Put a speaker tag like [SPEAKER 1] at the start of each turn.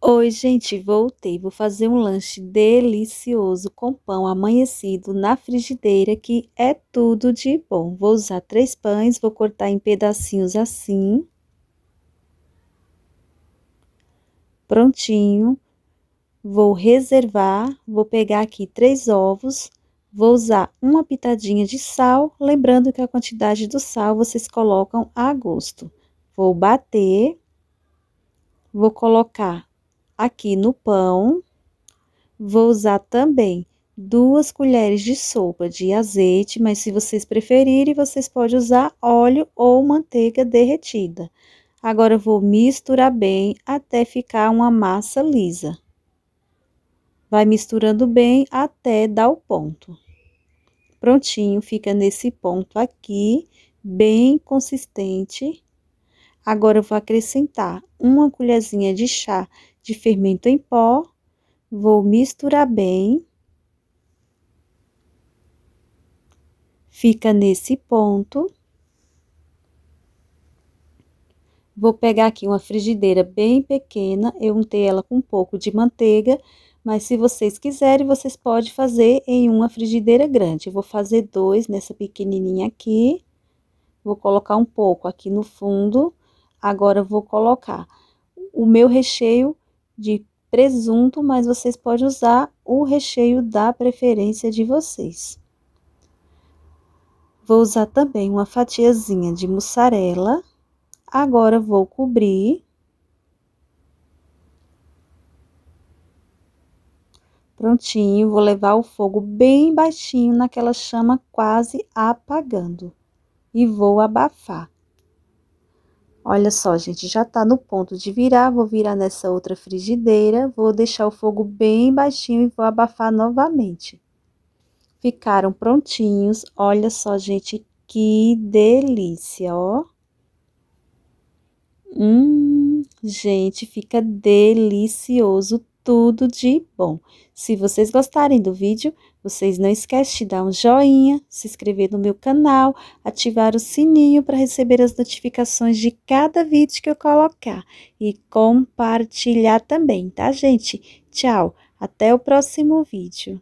[SPEAKER 1] Oi, gente, voltei. Vou fazer um lanche delicioso com pão amanhecido na frigideira, que é tudo de bom. Vou usar três pães, vou cortar em pedacinhos assim. Prontinho. Vou reservar, vou pegar aqui três ovos, vou usar uma pitadinha de sal, lembrando que a quantidade do sal vocês colocam a gosto. Vou bater, vou colocar aqui no pão. Vou usar também duas colheres de sopa de azeite, mas se vocês preferirem, vocês podem usar óleo ou manteiga derretida. Agora, vou misturar bem até ficar uma massa lisa. Vai misturando bem até dar o ponto. Prontinho, fica nesse ponto aqui, bem consistente. Agora, eu vou acrescentar uma colherzinha de chá de fermento em pó, vou misturar bem. Fica nesse ponto. Vou pegar aqui uma frigideira bem pequena, eu untei ela com um pouco de manteiga, mas se vocês quiserem, vocês podem fazer em uma frigideira grande. Eu vou fazer dois nessa pequenininha aqui, vou colocar um pouco aqui no fundo. Agora, vou colocar o meu recheio de presunto, mas vocês podem usar o recheio da preferência de vocês. Vou usar também uma fatiazinha de mussarela. Agora vou cobrir. Prontinho, vou levar o fogo bem baixinho naquela chama quase apagando. E vou abafar. Olha só, gente, já tá no ponto de virar, vou virar nessa outra frigideira, vou deixar o fogo bem baixinho e vou abafar novamente. Ficaram prontinhos, olha só, gente, que delícia, ó. Hum, gente, fica delicioso tudo de bom. Se vocês gostarem do vídeo, vocês não esquecem de dar um joinha, se inscrever no meu canal, ativar o sininho para receber as notificações de cada vídeo que eu colocar e compartilhar também, tá gente? Tchau, até o próximo vídeo.